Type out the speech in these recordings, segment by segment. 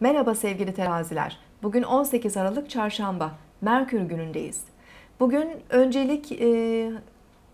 Merhaba sevgili teraziler. Bugün 18 Aralık Çarşamba. Merkür günündeyiz. Bugün öncelik e,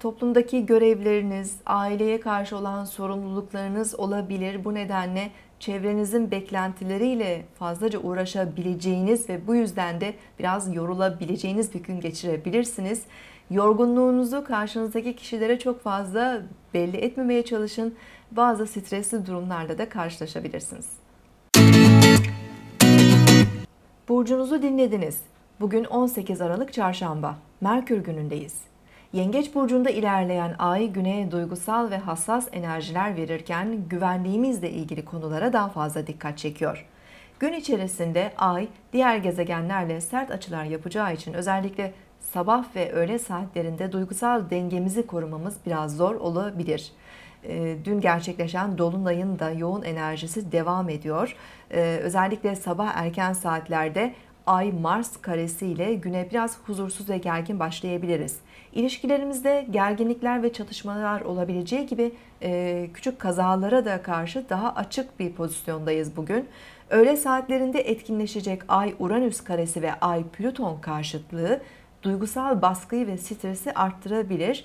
toplumdaki görevleriniz, aileye karşı olan sorumluluklarınız olabilir. Bu nedenle çevrenizin beklentileriyle fazlaca uğraşabileceğiniz ve bu yüzden de biraz yorulabileceğiniz bir gün geçirebilirsiniz. Yorgunluğunuzu karşınızdaki kişilere çok fazla belli etmemeye çalışın. Bazı stresli durumlarda da karşılaşabilirsiniz. Burcunuzu dinlediniz. Bugün 18 Aralık Çarşamba, Merkür günündeyiz. Yengeç burcunda ilerleyen ay güneye duygusal ve hassas enerjiler verirken güvenliğimizle ilgili konulara daha fazla dikkat çekiyor. Gün içerisinde ay diğer gezegenlerle sert açılar yapacağı için özellikle sabah ve öğle saatlerinde duygusal dengemizi korumamız biraz zor olabilir. Ee, dün gerçekleşen Dolunay'ın da yoğun enerjisi devam ediyor. Ee, özellikle sabah erken saatlerde Ay Mars karesi ile güne biraz huzursuz ve gergin başlayabiliriz. İlişkilerimizde gerginlikler ve çatışmalar olabileceği gibi e, küçük kazalara da karşı daha açık bir pozisyondayız bugün. Öğle saatlerinde etkinleşecek Ay Uranüs karesi ve Ay Plüton karşıtlığı duygusal baskıyı ve stresi arttırabilir.